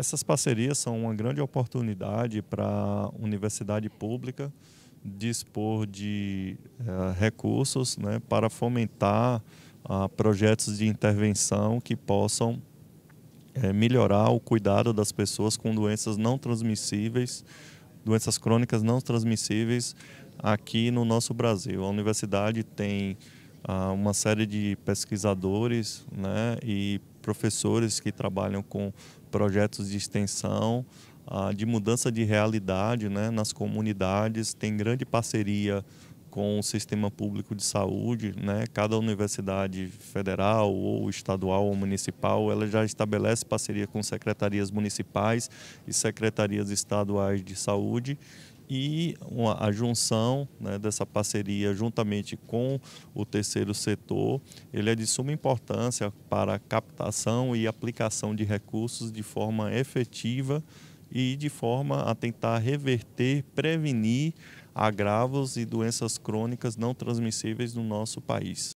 Essas parcerias são uma grande oportunidade para a universidade pública dispor de eh, recursos né, para fomentar a ah, projetos de intervenção que possam eh, melhorar o cuidado das pessoas com doenças não transmissíveis, doenças crônicas não transmissíveis aqui no nosso Brasil. A universidade tem ah, uma série de pesquisadores né, e professores que trabalham com projetos de extensão, ah, de mudança de realidade né, nas comunidades, tem grande parceria com o sistema público de saúde, né? Cada universidade federal ou estadual ou municipal, ela já estabelece parceria com secretarias municipais e secretarias estaduais de saúde e uma, a junção né, dessa parceria juntamente com o terceiro setor, ele é de suma importância para a captação e aplicação de recursos de forma efetiva e de forma a tentar reverter, prevenir agravos e doenças crônicas não transmissíveis no nosso país.